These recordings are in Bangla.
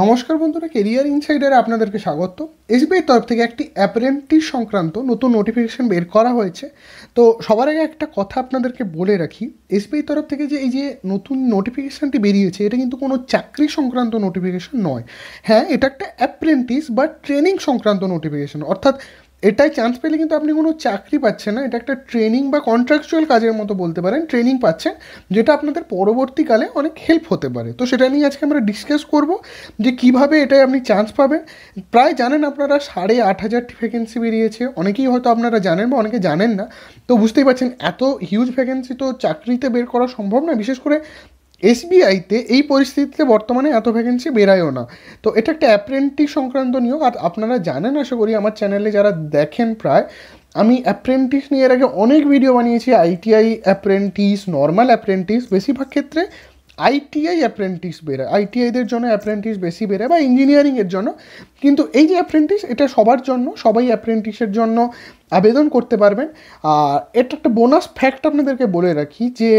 নমস্কার বন্ধুরা কেরিয়ার ইনসাইডারে আপনাদেরকে স্বাগত এসবিআই তরফ থেকে একটি অ্যাপ্রেন্টিস সংক্রান্ত নতুন নোটিফিকেশান বের করা হয়েছে তো সবার আগে একটা কথা আপনাদেরকে বলে রাখি এসবিআই তরফ থেকে যে এই যে নতুন নোটিফিকেশানটি বেরিয়েছে এটা কিন্তু কোনো চাকরি সংক্রান্ত নোটিফিকেশন নয় হ্যাঁ এটা একটা অ্যাপ্রেন্টিস বা ট্রেনিং সংক্রান্ত নোটিফিকেশন অর্থাৎ এটাই চান্স পেলে কিন্তু আপনি কোনো চাকরি পাচ্ছেন না এটা একটা ট্রেনিং বা কন্ট্রাকচুয়াল কাজের মতো বলতে পারেন ট্রেনিং পাচ্ছেন যেটা আপনাদের পরবর্তীকালে অনেক হেল্প হতে পারে তো সেটা নিয়ে আজকে আমরা ডিসকাস করব যে কিভাবে এটাই আপনি চান্স পাবেন প্রায় জানেন আপনারা সাড়ে আট হাজার ভ্যাকেন্সি বেরিয়েছে অনেকেই হয়তো আপনারা জানেন বা অনেকে জানেন না তো বুঝতেই পারছেন এত হিউজ ভ্যাকেন্সি তো চাকরিতে বের করা সম্ভব না বিশেষ করে এসবিআইতে এই পরিস্থিতিতে বর্তমানে এত ভ্যাকেন্সি বেরায়ও না তো এটা একটা অ্যাপ্রেন্টিস সংক্রান্ত নিয়োগ আর আপনারা জানেন আশা করি আমার চ্যানেলে যারা দেখেন প্রায় আমি অ্যাপ্রেন্টিস নিয়ে এর আগে অনেক ভিডিও বানিয়েছি আইটিআই অ্যাপ্রেন্টিস নর্মাল অ্যাপ্রেন্টিস বেশিরভাগ ক্ষেত্রে আইটিআই অ্যাপ্রেন্টিস বেরোয় আইটিআইদের জন্য অ্যাপ্রেন্টিস বেশি বেরোয় বা ইঞ্জিনিয়ারিংয়ের জন্য কিন্তু এই যে অ্যাপ্রেন্টিস এটা সবার জন্য সবাই অ্যাপ্রেন্টিসের জন্য আবেদন করতে পারবেন আর এটা একটা বোনাস ফ্যাক্ট আপনাদেরকে বলে রাখি যে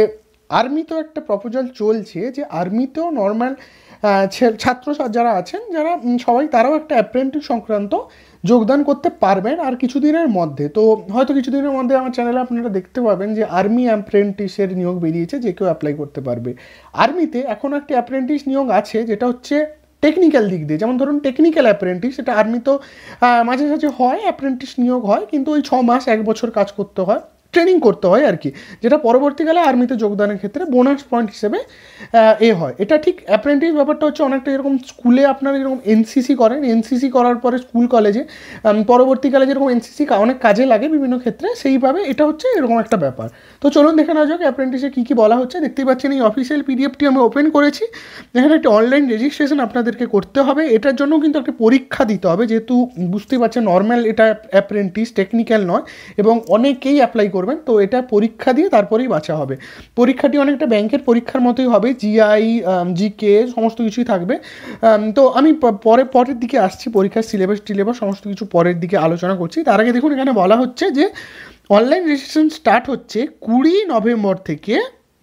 আর্মিতেও একটা প্রপোজাল চলছে যে আর্মিতেও নর্মাল ছাত্র যারা আছেন যারা সবাই তারাও একটা অ্যাপ্রেন্টিস সংক্রান্ত যোগদান করতে পারবেন আর কিছুদিনের মধ্যে তো হয়তো কিছুদিনের মধ্যে আমার চ্যানেলে আপনারা দেখতে পাবেন যে আর্মি অ্যাপ্রেন্টিসের নিয়োগ বেরিয়েছে যে কেউ অ্যাপ্লাই করতে পারবে আর্মিতে এখন একটি অ্যাপ্রেন্টিস নিয়োগ আছে যেটা হচ্ছে টেকনিক্যাল দিক দিয়ে যেমন ধরুন টেকনিক্যাল অ্যাপ্রেন্টিস এটা আর্মি তো মাঝে সাঝে হয় অ্যাপ্রেন্টিস নিয়োগ হয় কিন্তু ওই ছ মাস এক বছর কাজ করতে হয় ট্রেনিং করতে হয় আর কি যেটা পরবর্তীকালে আর্মিতে যোগদানের ক্ষেত্রে বোনাস পয়েন্ট হিসেবে এ হয় এটা ঠিক অ্যাপ্রেন্টিস ব্যাপারটা হচ্ছে অনেকটা এরকম স্কুলে আপনারা যেরকম এনসিসি করেন এনসিসি করার পরে স্কুল কলেজে পরবর্তীকালে যেরকম এনসিসি অনেক কাজে লাগে বিভিন্ন ক্ষেত্রে সেইভাবে এটা হচ্ছে এরকম একটা ব্যাপার তো চলুন দেখে নেওয়া যাক অ্যাপ্রেন্টিসে কী কী বলা হচ্ছে দেখতেই পাচ্ছেন এই অফিসিয়াল পিডিএফটি আমি ওপেন করেছি এখানে একটি অনলাইন রেজিস্ট্রেশন আপনাদেরকে করতে হবে এটার জন্য কিন্তু একটা পরীক্ষা দিতে হবে যেহেতু বুঝতেই পারছেন নর্মাল এটা অ্যাপ্রেন্টিস টেকনিক্যাল নয় এবং অনেকেই অ্যাপ্লাই করবে করবেন তো এটা পরীক্ষা দিয়ে তারপরেই বাছা হবে পরীক্ষাটি অনেকটা ব্যাংকের পরীক্ষার মতোই হবে জিআই জিকে um, সমস্ত কিছুই থাকবে um, তো আমি পরে পরের দিকে আসছি পরীক্ষার সিলেবাস টিলেবাস সমস্ত কিছু পরের দিকে আলোচনা করছি তার আগে দেখুন এখানে বলা হচ্ছে যে অনলাইন রেজিস্ট্রেশন স্টার্ট হচ্ছে কুড়ি নভেম্বর থেকে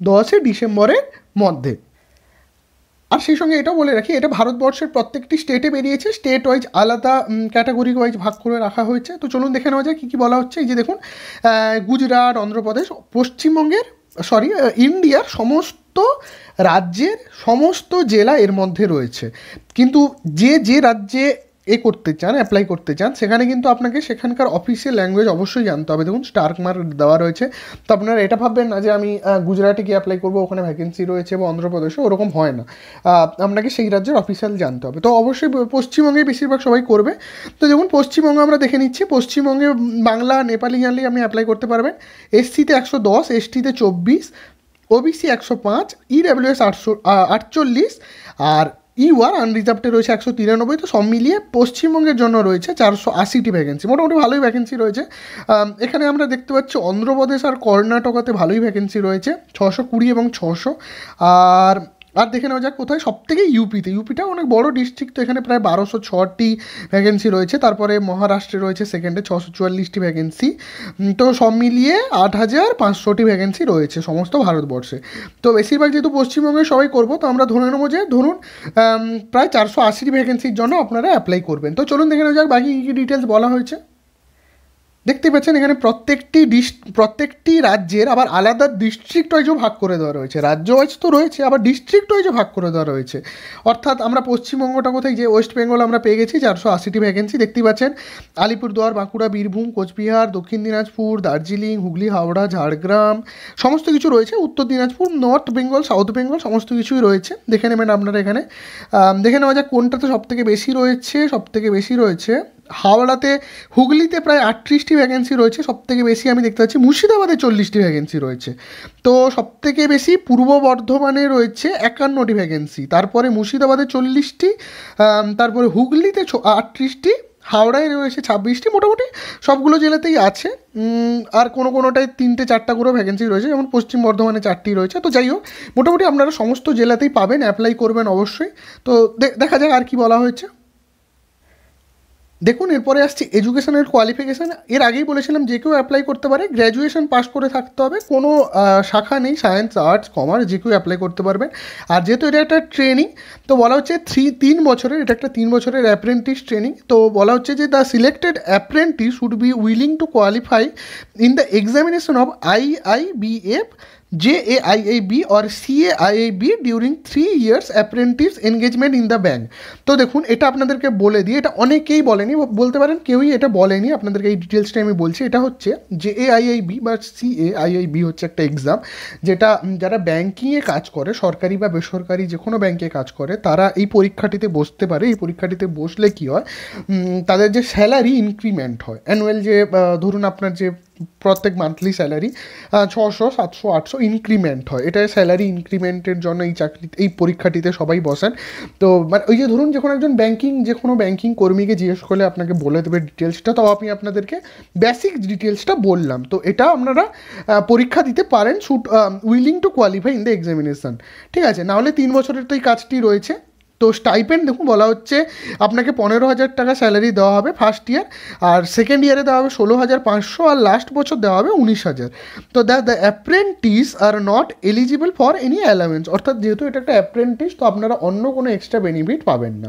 দশই ডিসেম্বরের মধ্যে আর সেই সঙ্গে এটাও বলে রাখি এটা ভারতবর্ষের প্রত্যেকটি স্টেটে বেরিয়েছে স্টেট ওয়াইজ আলাদা ক্যাটাগরি ওয়াইজ ভাগ করে রাখা হয়েছে তো চলুন দেখে নেওয়া যায় কী কী বলা হচ্ছে এই যে দেখুন গুজরাট অন্ধ্রপ্রদেশ পশ্চিমবঙ্গের সরি ইন্ডিয়ার সমস্ত রাজ্যের সমস্ত জেলা এর মধ্যে রয়েছে কিন্তু যে যে রাজ্যে এ করতে চান অ্যাপ্লাই করতে চান সেখানে কিন্তু আপনাকে সেখানকার অফিসিয়াল ল্যাঙ্গুয়েজ অবশ্যই জানতে হবে দেখুন স্টার্ক মার্ক দেওয়া রয়েছে তো আপনারা এটা ভাববেন না যে আমি গুজরাটে গিয়ে অ্যাপ্লাই করবো ওখানে ভ্যাকেন্সি রয়েছে বা অন্ধ্রপ্রদেশে ওরকম হয় না আপনাকে সেই রাজ্যের অফিসিয়াল জানতে হবে তো অবশ্যই পশ্চিমবঙ্গে বেশিরভাগ সবাই করবে তো দেখুন পশ্চিমবঙ্গে আমরা দেখে নিচ্ছি পশ্চিমবঙ্গে বাংলা নেপালি জানলে আপনি অ্যাপ্লাই করতে পারবেন এসসিতে একশো দশ এসটিতে চব্বিশ ওবিসি একশো পাঁচ ইডাব্লিউএস e আটশো আটচল্লিশ আর ইউআর আনরিজার্ভে রয়েছে একশো তিরানব্বই তো সব মিলিয়ে পশ্চিমবঙ্গের জন্য রয়েছে চারশো আশিটি ভ্যাকেন্সি মোটামুটি ভালোই ভ্যাকেন্সি রয়েছে এখানে আমরা দেখতে পাচ্ছি অন্ধ্রপ্রদেশ আর কর্ণাটকাতে ভালোই ভ্যাকেন্সি রয়েছে ছশো কুড়ি এবং ছশো আর আর দেখে নেওয়া যাক কোথায় সব থেকে ইউপিতে ইউপিটা অনেক বড় ডিস্ট্রিক্ট তো এখানে প্রায় বারোশো ছটি ভ্যাকেন্সি রয়েছে তারপরে মহারাষ্ট্রে রয়েছে সেকেন্ডে ছশো চুয়াল্লিশটি ভ্যাকেন্সি তো সব মিলিয়ে আট হাজার পাঁচশোটি ভ্যাকেন্সি রয়েছে সমস্ত ভারতবর্ষে তো বেশিরভাগ যেহেতু পশ্চিমবঙ্গে সবাই করব তো আমরা ধরে নেবো যে ধরুন প্রায় চারশো আশিটি ভ্যাকেন্সির জন্য আপনারা অ্যাপ্লাই করবেন তো চলুন দেখে নেওয়া যাক বাকি কী ডিটেলস বলা হয়েছে দেখতে পাচ্ছেন এখানে প্রত্যেকটি ডিস প্রত্যেকটি রাজ্যের আবার আলাদা ডিস্ট্রিক্ট ওয়াইজও ভাগ করে দেওয়া রয়েছে রাজ্য ওয়াইজ তো রয়েছে আবার ডিস্ট্রিক্ট ওয়াইজও ভাগ করে দেওয়া রয়েছে অর্থাৎ আমরা পশ্চিমবঙ্গটা কোথায় যে ওয়েস্ট বেঙ্গল আমরা পেয়ে গেছি চারশো আশিটি ভ্যাকেন্সি দেখতে পাচ্ছেন আলিপুরদুয়ার বাঁকুড়া বীরভূম কোচবিহার দক্ষিণ দিনাজপুর দার্জিলিং হুগলি হাওড়া ঝাড়গ্রাম সমস্ত কিছু রয়েছে Uttar Dinajpur North Bengal South Bengal সমস্ত কিছুই রয়েছে দেখে নেবেন আপনারা এখানে দেখে নেওয়া যাক কোনটাতে সবথেকে বেশি রয়েছে সবথেকে বেশি রয়েছে হাওড়াতে হুগলিতে প্রায় আটত্রিশটি ভ্যাকেন্সি রয়েছে সবথেকে বেশি আমি দেখতে পাচ্ছি মুর্শিদাবাদে চল্লিশটি ভ্যাকেন্সি রয়েছে তো সবথেকে বেশি পূর্ব বর্ধমানে রয়েছে একান্নটি ভ্যাকেন্সি তারপরে মুর্শিদাবাদে চল্লিশটি তারপরে হুগলিতে আটত্রিশটি হাওড়ায় রয়েছে ছাব্বিশটি মোটামুটি সবগুলো জেলাতেই আছে আর কোনো কোনোটায় তিনটে চারটা করে ভ্যাকেন্সি রয়েছে যেমন পশ্চিম বর্ধমানে চারটি রয়েছে তো যাই হোক মোটামুটি আপনারা সমস্ত জেলাতেই পাবেন অ্যাপ্লাই করবেন অবশ্যই তো দেখা যাক আর কি বলা হয়েছে দেখুন এরপরে আসছে এডুকেশনের কোয়ালিফিকেশান এর আগেই বলেছিলাম যে কেউ অ্যাপ্লাই করতে পারে গ্র্যাজুয়েশন পাস করে থাকতে হবে কোনো শাখা নেই সায়েন্স আর্টস কমার্স যে কেউ অ্যাপ্লাই করতে পারবেন আর যেহেতু এটা একটা ট্রেনিং তো বলা হচ্ছে থ্রি তিন বছরের এটা একটা তিন বছরের অ্যাপ্রেন্টিস ট্রেনিং তো বলা হচ্ছে যে the selected apprentice should be willing to qualify in the examination of IIBF JAIIB or CAIIB during three years apprentice engagement in the bank তো দেখুন এটা আপনাদেরকে বলে দিই এটা অনেকেই বলেনি বলতে পারেন কেউই এটা বলেনি আপনাদেরকে এই ডিটেলসটা আমি বলছি এটা হচ্ছে জেএআইআইবি বা সিএআইআইবি হচ্ছে একটা এক্সাম যেটা যারা ব্যাঙ্কিংয়ে কাজ করে সরকারি বা বেসরকারি যে কোনো ব্যাঙ্কে কাজ করে তারা এই পরীক্ষাটিতে বসতে পারে এই পরীক্ষাটিতে বসলে কি হয় তাদের যে স্যালারি ইনক্রিমেন্ট হয় অ্যানুয়াল যে ধরুন আপনার যে প্রত্যেক মান্থলি স্যালারি ছশো সাতশো আটশো ইনক্রিমেন্ট হয় এটা স্যালারি ইনক্রিমেন্টের জন্য এই চাকরি এই পরীক্ষাটিতে সবাই বসেন তো মানে ওই যে ধরুন যে কোনো একজন ব্যাঙ্কিং যে কোনো ব্যাঙ্কিং কর্মীকে জিজ্ঞেস করলে আপনাকে বলে দেবে ডিটেলসটা তাও আমি আপনাদেরকে বেসিক ডিটেলসটা বললাম তো এটা আপনারা পরীক্ষা দিতে পারেন should willing to qualify in the examination ঠিক আছে নাহলে তিন বছরের তো এই কাজটি রয়েছে তো স্টাইপেন্ড দেখুন বলা হচ্ছে আপনাকে পনেরো হাজার টাকা স্যালারি দেওয়া হবে ফার্স্ট ইয়ার আর সেকেন্ড ইয়ারে দেওয়া হবে ষোলো হাজার পাঁচশো আর লাস্ট বছর দেওয়া হবে উনিশ হাজার তো the the apprentice are not eligible for any allowance অর্থাৎ যেহেতু এটা একটা অ্যাপ্রেন্টিস তো আপনারা অন্য কোনো এক্সট্রা বেনিফিট পাবেন না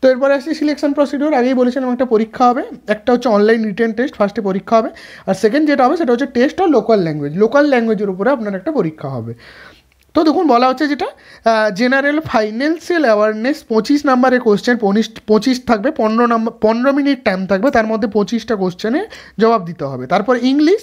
তো এরপরে আসছি সিলেকশন প্রসিডিওর আগেই বলেছিলাম একটা পরীক্ষা হবে একটা হচ্ছে অনলাইন রিটেন টেস্ট ফার্স্টে পরীক্ষা হবে আর সেকেন্ড যেটা হবে সেটা হচ্ছে টেস্ট আর লোকাল ল্যাঙ্গুয়েজ লোকাল ল্যাঙ্গুয়েজের উপরে আপনার একটা পরীক্ষা হবে তো দেখুন বলা হচ্ছে যেটা জেনারেল ফাইন্যান্সিয়াল অ্যাওয়ারনেস পঁচিশ নাম্বারের কোশ্চেন পঁচিশ পঁচিশ থাকবে পনেরো নাম্বার পনেরো মিনিট টাইম থাকবে তার মধ্যে পঁচিশটা কোশ্চেনে জবাব দিতে হবে তারপর ইংলিশ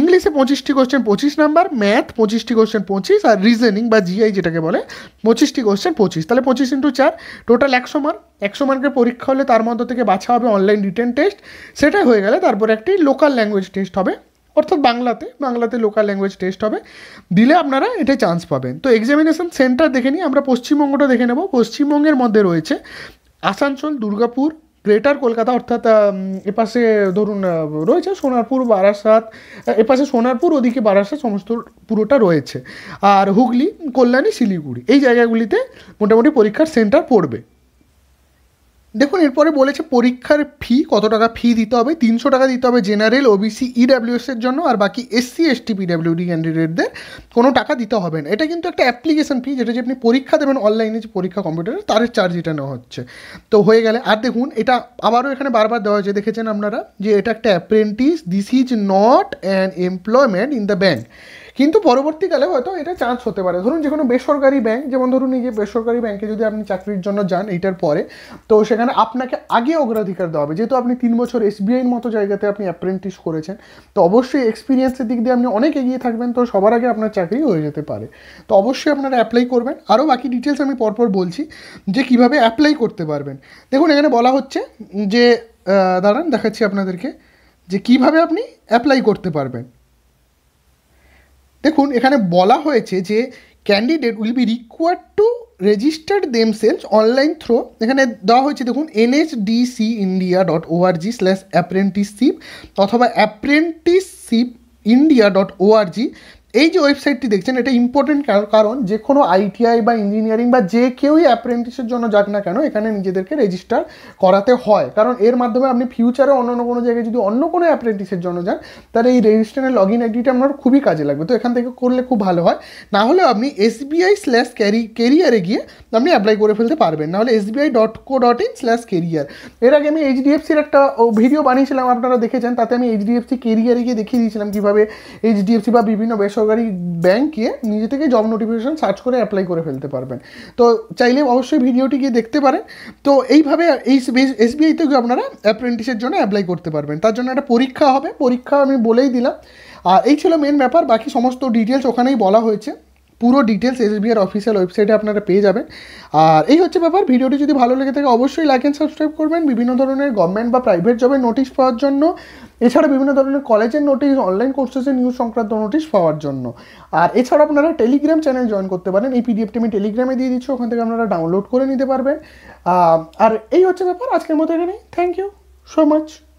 ইংলিশে পঁচিশটি কোশ্চেন পঁচিশ নাম্বার ম্যাথ পঁচিশটি কোশ্চেন পঁচিশ আর রিজনিং বা জিআই যেটাকে বলে পঁচিশটি কোশ্চেন পঁচিশ তাহলে পঁচিশ ইন্টু চার টোটাল একশো মার্ক একশো মার্কের পরীক্ষা হলে তার মধ্য থেকে বাছা হবে অনলাইন রিটেন টেস্ট সেটাই হয়ে গেলে তারপর একটি লোকাল ল্যাঙ্গুয়েজ টেস্ট হবে অর্থাৎ বাংলাতে বাংলাতে লোকাল ল্যাঙ্গুয়েজ টেস্ট হবে দিলে আপনারা এটা চান্স পাবেন তো এক্সামিনেশন সেন্টার দেখে নিই আমরা পশ্চিমবঙ্গটা দেখে নেব পশ্চিমবঙ্গের মধ্যে রয়েছে আসানসোল দুর্গাপুর গ্রেটার কলকাতা অর্থাৎ এপাশে ধরুন রয়েছে সোনারপুর বারাসাত এপাশে সোনারপুর ওদিকে বারাসাত সমস্ত পুরোটা রয়েছে আর হুগলি কল্যাণী শিলিগুড়ি এই জায়গাগুলিতে মোটামুটি পরীক্ষার সেন্টার পড়বে দেখুন এরপরে বলেছে পরীক্ষার ফি কত টাকা ফি দিতে হবে তিনশো টাকা দিতে হবে জেনারেল ওবিসি e এর জন্য আর বাকি এসসি এসটি পিডাব্লিউডি ক্যান্ডিডেটদের কোনো টাকা দিতে হবে না এটা কিন্তু একটা অ্যাপ্লিকেশন ফি যেটা যে আপনি পরীক্ষা দেবেন অনলাইনে যে পরীক্ষা কম্পিউটারে তার চার্জ এটা নেওয়া হচ্ছে তো হয়ে গেলে আর দেখুন এটা আবারও এখানে বারবার দেওয়া হয়েছে দেখেছেন আপনারা যে এটা একটা apprentice this is not an employment in the bank কিন্তু পরবর্তীকালে হয়তো এটা চান্স হতে পারে ধরুন যে কোনো বেসরকারি ব্যাংক যেমন ধরুন এই যে বেসরকারি ব্যাংকে যদি আপনি চাকরির জন্য যান এইটার পরে তো সেখানে আপনাকে আগে অগ্রাধিকার দেওয়া হবে যেহেতু আপনি তিন বছর এসবিআইয়ের মতো জায়গাতে আপনি অ্যাপ্রেন্টিস করেছেন তো অবশ্যই এক্সপিরিয়েন্সের দিক দিয়ে আপনি অনেক এগিয়ে থাকবেন তো সবার আগে আপনার চাকরি হয়ে যেতে পারে তো অবশ্যই আপনারা অ্যাপ্লাই করবেন আরও বাকি ডিটেলস আমি পরপর বলছি যে কিভাবে অ্যাপ্লাই করতে পারবেন দেখুন এখানে বলা হচ্ছে যে দাঁড়ান দেখাচ্ছি আপনাদেরকে যে কিভাবে আপনি অ্যাপ্লাই করতে পারবেন দেখুন এখানে বলা হয়েছে যে candidate will be required to registered themselves online through এখানে দেওয়া হয়েছে দেখুন NHDC India dot org slash apprenticeship অথবা অ্যাপ্রেন্টিসশিপ ইন্ডিয়া ডট ওআরজি এই যে ওয়েবসাইটটি দেখছেন এটা ইম্পর্টেন্ট কারণ যে কোনো আইটিআই বা ইঞ্জিনিয়ারিং বা যে কেউই অ্যাপ্রেন্টিসের জন্য যাক না কেন এখানে নিজেদেরকে রেজিস্টার করাতে হয় কারণ এর মাধ্যমে আপনি ফিউচারে অন্য অন্য কোনো জায়গায় যদি অন্য কোনো অ্যাপ্রেন্টিসের জন্য যান তাহলে এই রেজিস্ট্রেশনের লগ ইন আইডিটা আপনার খুবই কাজে লাগবে তো এখান থেকে করলে খুব ভালো হয় না হলে আপনি এসবিআই স্ল্যাশ ক্যারি কেরিয়ারে গিয়ে আপনি অ্যাপ্লাই করে ফেলতে পারবেন নাহলে SBI dot co dot in slash career এর আগে আমি এইচডিএফসির একটা ভিডিও বানিয়েছিলাম আপনারা দেখেছেন তাতে আমি এইচডিএফসি কেরিয়ারে গিয়ে দেখিয়ে দিয়েছিলাম কীভাবে এইচডিএফসি বা বিভিন্ন বেসরকারি সরকারি ব্যাঙ্কে নিজে থেকে জব নোটিফিকেশান সার্চ করে অ্যাপ্লাই করে ফেলতে পারবেন তো চাইলে অবশ্যই ভিডিওটি গিয়ে দেখতে পারেন তো এইভাবে এই এসবিআইতে আপনারা অ্যাপ্রেন্টিসের জন্য অ্যাপ্লাই করতে পারবেন তার জন্য একটা পরীক্ষা হবে পরীক্ষা আমি বলেই দিলাম আর এই ছিল মেন ব্যাপার বাকি সমস্ত ডিটেলস ওখানেই বলা হয়েছে পুরো ডিটেলস এস বিআর অফিসিয়াল ওয়েবসাইটে আপনারা পেয়ে যাবেন আর এই হচ্ছে ব্যাপার ভিডিওটি যদি ভালো লেগে থাকে অবশ্যই লাইক অ্যান্ড সাবস্ক্রাইব করবেন বিভিন্ন ধরনের গভর্নমেন্ট বা প্রাইভেট জবের নোটিশ পাওয়ার জন্য এছাড়া বিভিন্ন ধরনের কলেজের নোটিস অনলাইন কোর্সেসের নিউজ সংক্রান্ত নোটিশ পাওয়ার জন্য আর এছাড়া আপনারা টেলিগ্রাম চ্যানেল জয়েন করতে পারেন এই পিডিএফটি আমি টেলিগ্রামে দিয়ে দিচ্ছি ওখান থেকে আপনারা ডাউনলোড করে নিতে পারবেন আর এই হচ্ছে ব্যাপার আজকের মতো এখানেই থ্যাংক ইউ সো মাচ